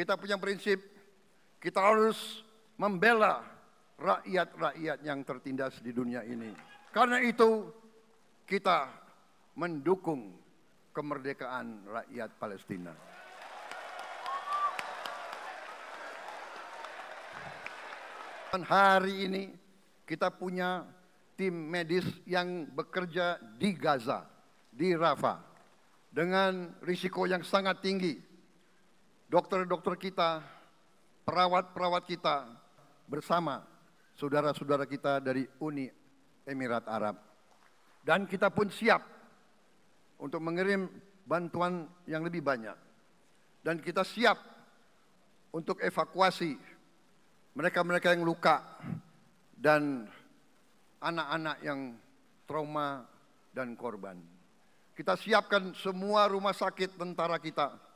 Kita punya prinsip, kita harus membela rakyat-rakyat yang tertindas di dunia ini. Karena itu kita mendukung kemerdekaan rakyat Palestina. Dan hari ini kita punya tim medis yang bekerja di Gaza, di Rafah, dengan risiko yang sangat tinggi dokter-dokter kita, perawat-perawat kita bersama saudara-saudara kita dari Uni Emirat Arab. Dan kita pun siap untuk mengirim bantuan yang lebih banyak. Dan kita siap untuk evakuasi mereka-mereka yang luka dan anak-anak yang trauma dan korban. Kita siapkan semua rumah sakit tentara kita